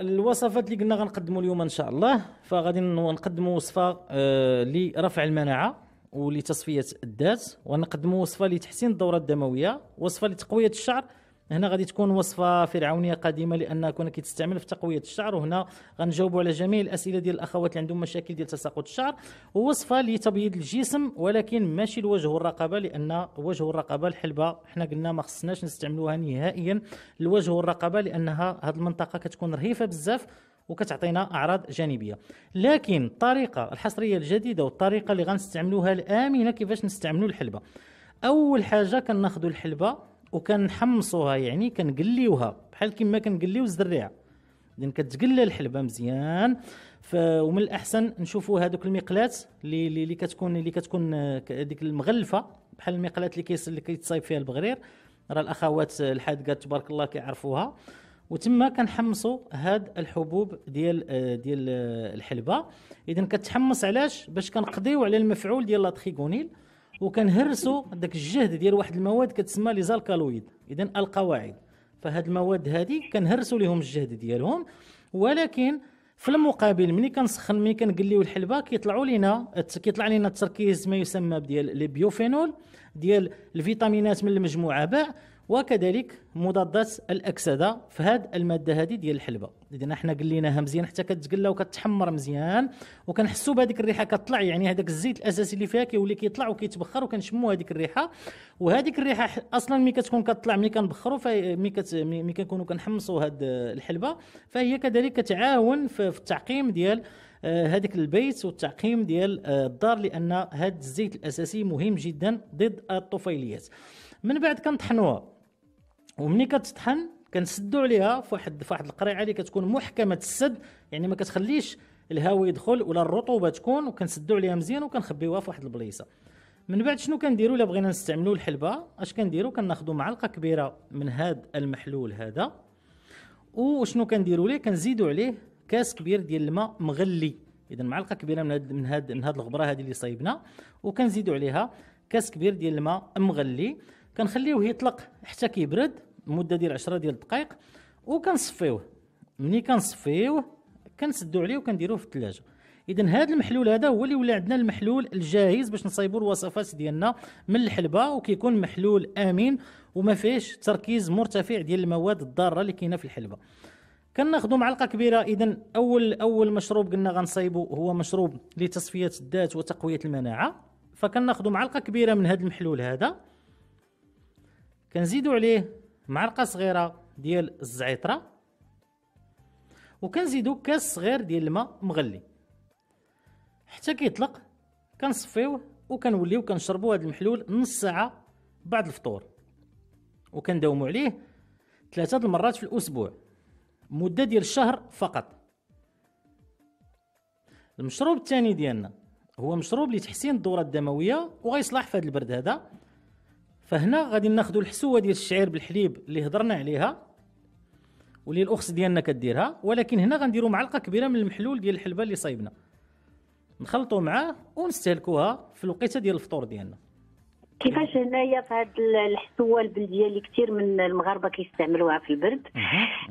الوصفات اللي قلنا غنقدموا اليوم ان شاء الله فغادي نقدموا وصفه آه، لرفع المناعه ولتصفيه الذات ونقدموا وصفه لتحسين الدوره الدمويه وصفه لتقويه الشعر هنا غادي تكون وصفه فرعونيه قديمه لان كنا كتستعمل في تقويه الشعر وهنا غنجاوبوا على جميع الاسئله ديال الاخوات اللي عندهم مشاكل ديال تساقط الشعر ووصفه لتبييض الجسم ولكن ماشي الوجه والرقبه لان وجه والرقبه الحلبه حنا قلنا ما خصناش نستعملوها نهائيا الوجه والرقبه لانها هذه المنطقه كتكون رهيفه بزاف وكتعطينا اعراض جانبيه لكن الطريقه الحصريه الجديده والطريقه اللي غنستعملوها الامنه كيفاش نستعملوا الحلبه اول حاجه كناخذوا الحلبه وكنحمصوها يعني كنقليوها بحال كما كنقليو الزريعه لان كتقلى الحلبه مزيان ومن الاحسن نشوفوا هذوك المقلات اللي اللي كتكون اللي كتكون هذيك المغلفه بحال المقلات اللي اللي كيتصايب فيها البغرير راه الاخوات الحادقات تبارك الله كيعرفوها وتما كنحمصوا هاد الحبوب ديال ديال الحلبه اذا كتحمص علاش باش كنقضيو على المفعول ديال لا تريغونيل وكنهرسوا داك الجهد ديال واحد المواد كتسمى لي زالكالويد اذا القواعد فهاد المواد هذه كنهرسوا لهم الجهد ديالهم ولكن في المقابل ملي كنسخن ملي كنقليو الحلبه كيطلعوا لينا كيطلع لينا التركيز ما يسمى بديال لي بيوفينول ديال الفيتامينات من المجموعه باء وكذلك مضادات الاكسده في هاد الماده هذه ديال الحلبه لان حنا قليناها مزيان حتى كتقلى وكتحمر مزيان وكنحسوا بهذيك الريحه كطلع يعني هذاك الزيت الاساسي اللي فيها كيولي كيطلع وكيتبخر وكنشموا هذيك الريحه وهذيك الريحه اصلا ملي كتكون كطلع ملي كنبخروا ملي كت ملي كنكونوا كنحمصوا هاد الحلبه فهي كذلك كتعاون في التعقيم ديال هذيك آه، البيت والتعقيم ديال آه، الدار لان هذا الزيت الاساسي مهم جدا ضد الطفيليات من بعد كنطحنوها ومني كتطحن كنسدو عليها فواحد فواحد القريعه اللي كتكون محكمه السد يعني ما كتخليش الهواء يدخل ولا الرطوبه تكون وكنسدو عليها مزيان وكنخبيوها في واحد البليصه من بعد شنو كنديرو الا بغينا نستعملوا الحلبه اش كنديرو كناخدو معلقه كبيره من هذا المحلول هذا وشنو كنديرو ليه كنزيدو عليه كاس كبير ديال الماء مغلي اذا معلقه كبيره من هاد من هاد من هاد الغبره هذه اللي صايبنا وكنزيدو عليها كاس كبير ديال الماء مغلي كنخليوه يطلق حتى كيبرد مده ديال 10 ديال الدقائق وكنصفيوه ملي كنصفيوه كنسدو عليه وكنديروه في الثلاجه اذا هذا المحلول هذا هو اللي ولا عندنا المحلول الجاهز باش نصايبوا الوصفات ديالنا من الحلبه وكيكون محلول امين وما فيهش تركيز مرتفع ديال المواد الضاره اللي كاينه في الحلبه كناخذوا معلقه كبيره اذا اول اول مشروب قلنا غنصايبو هو مشروب لتصفيه الذات وتقويه المناعه فكناخذوا معلقه كبيره من هذا المحلول هذا كنزيدوا عليه معلقه صغيره ديال الزعتر وكنزيدو كاس صغير ديال الماء مغلي حتى كيطلق كنصفيوه وكنوليو كنشربو هذا المحلول نص ساعه بعد الفطور وكنداوموا عليه ثلاثه المرات في الاسبوع مده ديال الشهر فقط المشروب الثاني ديالنا هو مشروب لتحسين الدوره الدمويه وغيصلح في هذا البرد هذا فهنا غادي ناخذ الحسوه ديال الشعير بالحليب اللي هضرنا عليها واللي الاخص ديالنا كديرها ولكن هنا غنديروا معلقه كبيره من المحلول ديال الحلبه اللي صايبنا نخلطوا معاه ونستهلكوها في الوقيته ديال الفطور ديالنا كيفاش هنايا في هاد الحسوه البلديه اللي كثير من المغاربه كيستعملوها في البرد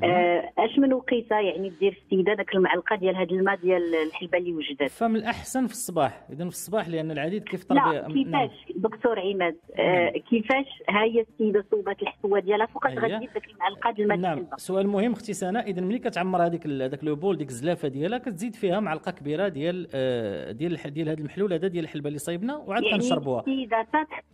آه، اش من وقيته يعني دير السيده داك المعلقه ديال هذا الماء ديال الحلبه اللي وجدت فمن الاحسن في الصباح اذا في الصباح لان العديد كيفطر لا كيفاش دكتور عماد آه، نعم. كيفاش ها هي السيده صوبات الحسوه ديالها فوقاش غادي ديك داك المعلقه ديال الماء نعم دي سؤال مهم اختي سناء اذا ملي كتعمر هذيك هذاك لو بول ديك الزلافه ديالها كتزيد فيها معلقه كبيره ديال آه، ديال ديال هذا المحلول هذا ديال الحلبه اللي صايبنا وعاد يعني كنشربوها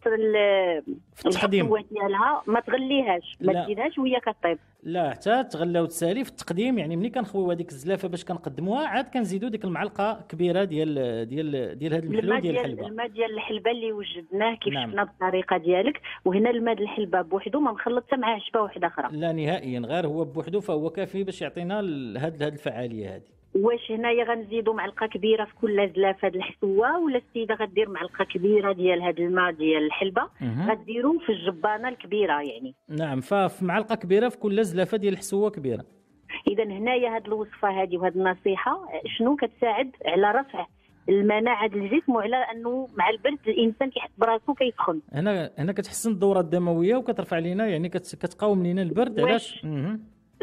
الحكوه ديالها ما تغليهاش ما تزيدهاش وهي كطيب لا حتى تغلى وتسالي في التقديم يعني ملي كنخويو هذيك الزلافه باش كنقدموها عاد كنزيدوا ديك المعلقه كبيره ديال ديال ديال هذا المحلو ديال الحلبه الماء ديال الحلبه اللي وجدناه كيف نعم. شفنا بالطريقه ديالك وهنا الماء ديال الحلبه بوحدو ما مخلط حتى مع عشبه واحده اخرى لا نهائيا غير هو بوحدو فهو كافي باش يعطينا هذه الفعاليه هذه واش هنايا غنزيدوا معلقه كبيره في كل زلافه هاد الحسوه ولا السيده غدير معلقه كبيره ديال هاد الماء ديال الحلبه غديروه في الجبانه الكبيره يعني نعم فمعلقه كبيره في كل زلافه ديال الحسوه كبيره اذا هنايا هاد الوصفه هذه وهاد النصيحه شنو كتساعد على رفع المناعه ديال الجسم وعلى انه مع البرد الانسان كيحس براسو كيسخن هنا هنا كتحسن الدوره الدمويه وكترفع لينا يعني كتقاوم لينا البرد علاش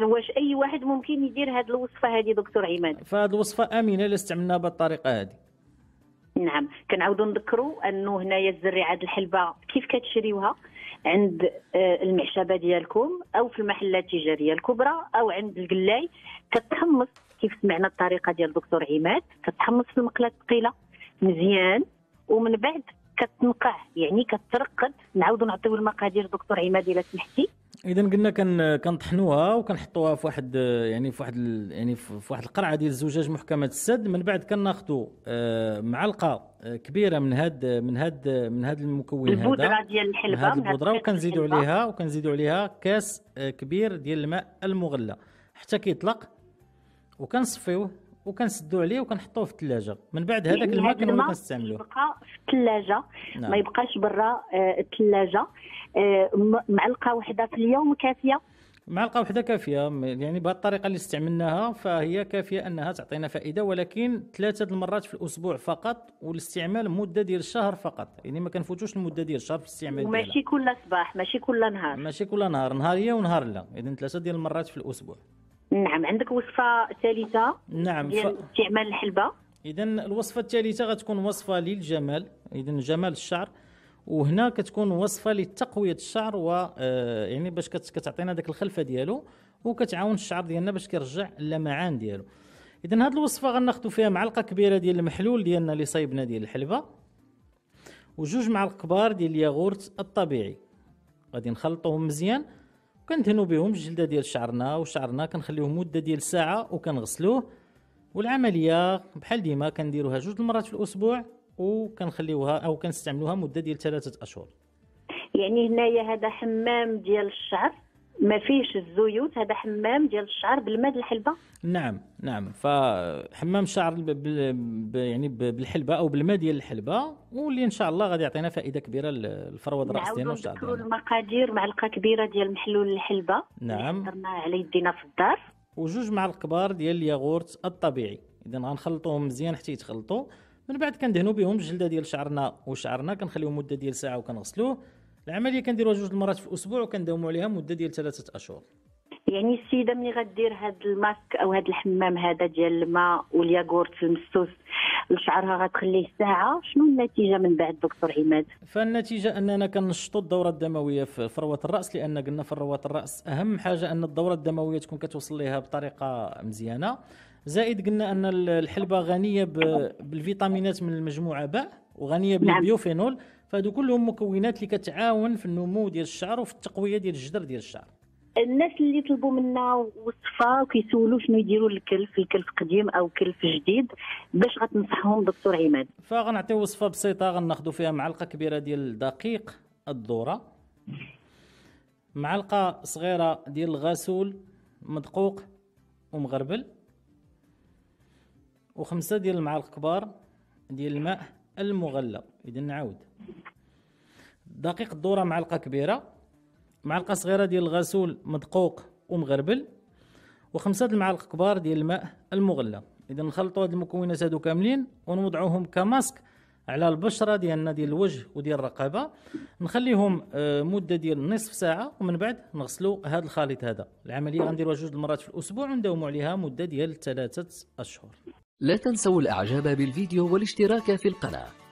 واش اي واحد ممكن يدير هذه الوصفه هذه دكتور عماد فهذه الوصفه امنه الا استعملناها بالطريقه هذه نعم كنعاودوا نذكروا انه هنايا الزريعه الحلبه كيف كتشريوها عند آه، المعشبه ديالكم او في المحلات التجاريه الكبرى او عند القلاي كتحمص كيف سمعنا الطريقه ديال الدكتور عماد كتحمص في المقله الثقيله مزيان ومن بعد كتنقع يعني كترقد نعاودوا نعطيو المقادير دكتور عماد الا سمحتي اذا قلنا كان كنطحنوها وكنحطوها في واحد يعني في واحد يعني في واحد القرعه ديال الزجاج محكمه السد من بعد كناخذوا آه، معلقه آه، كبيره من هاد من هاد من هاد المكون هذا البودره ديال الحلبه هاد البودره وكنزيدوا عليها وكنزيدوا عليها كاس آه، كبير ديال الماء المغلى حتى كيطلق وكنصفيوه وكنسدو عليه وكنحطوه في الثلاجه من بعد إيه، هذاك إيه، الماء كنولي كنستعملوه يبقى في الثلاجه نعم. ما يبقاش برا آه، الثلاجه آه، معلقه واحده في اليوم كافيه معلقه واحدة كافيه يعني بهذه الطريقه اللي استعملناها فهي كافيه انها تعطينا فائده ولكن ثلاثه المرات في الاسبوع فقط والاستعمال مده ديال الشهر فقط يعني ما كنفوتوش المده ديال الشهر في الاستعمال ماشي كل صباح ماشي كل نهار ماشي كل نهار نهاريه ونهار لا اذا ثلاثه ديال المرات في الاسبوع نعم عندك وصفه ثالثه نعم ديال ف... استعمال الحلبه اذا الوصفه الثالثه غتكون وصفه للجمال اذا جمال الشعر وهنا كتكون وصفه لتقويه الشعر و آه، يعني باش كتعطينا داك الخلفه ديالو وكتعاون الشعر ديالنا باش كيرجع اللمعان ديالو اذا هذه الوصفه غناخذوا فيها معلقه كبيره ديال المحلول ديالنا اللي صايبنا ديال الحلبه وجوج معالق كبار ديال الياغورت الطبيعي غادي نخلطوهم مزيان كندهنوا بهم الجلده ديال شعرنا وشعرنا كنخليوه مده ديال ساعه وكنغسلوه والعمليه بحال ديما كنديروها جوج المرات في الاسبوع وكنخليوها او كنستعملوها مده ديال ثلاثه اشهر يعني هنايا هذا حمام ديال الشعر ما فيهش الزيوت هذا حمام ديال الشعر بالماء ديال الحلبه نعم نعم فحمام الشعر بـ يعني بالحلبه او بالماء ديال الحلبه واللي ان شاء الله غادي يعطينا فائده كبيره للفروض الراس ديالنا والشعر ديالنا المقادير معلقه كبيره ديال محلول الحلبه نعم درنا على يدينا في الدار وجوج معالق كبار ديال الياغورت الطبيعي اذا غنخلطوهم مزيان حتى يتخلطوا من بعد كندهنوا بهم الجلده ديال شعرنا وشعرنا كنخليوه مده ديال ساعه وكنغسلوه العمليه كنديروها جوج المرات في الاسبوع وكنداوموا عليها مده ديال ثلاثه اشهر يعني السيده ملي غدير هذا الماسك او هذا الحمام هذا ديال الماء والياغورت المسوس لشعرها غتخليه ساعه شنو النتيجه من بعد دكتور عماد فالنتيجه اننا كنشطوا الدوره الدمويه في فروه الراس لان قلنا في فروه الراس اهم حاجه ان الدوره الدمويه تكون كتوصل ليها بطريقه مزيانه زائد قلنا ان الحلبه غنيه بالفيتامينات من المجموعه باء وغنيه نعم. بالبيوفينول فهادو كلهم مكونات اللي كتعاون في النمو ديال الشعر وفي التقويه ديال الجدر ديال الشعر الناس اللي طلبوا منا وصفه وكيسولوا شنو يديروا الكلف الكلف قديم او كلف جديد باش غتنصحهم دكتور عماد فغنعطي وصفه بسيطه غناخذوا فيها معلقه كبيره ديال الدقيق الذره معلقه صغيره ديال الغسول مدقوق ومغربل وخمسه ديال المعالق كبار ديال الماء المغلى اذا نعاود دقيق الذره معلقه كبيره معلقه صغيره ديال الغسول مدقوق ومغربل وخمسة المعالق كبار ديال الماء المغلى اذا نخلطوا هاد المكونات هادو كاملين ونوضعوهم كماسك على البشره ديالنا ديال الوجه وديال الرقبه نخليهم آه، مده ديال نصف ساعه ومن بعد نغسلوا هذا الخليط هذا العمليه غنديروها جوج المرات في الاسبوع ونداوموا عليها مده ديال ثلاثه اشهر لا تنسوا الاعجاب بالفيديو والاشتراك في القناه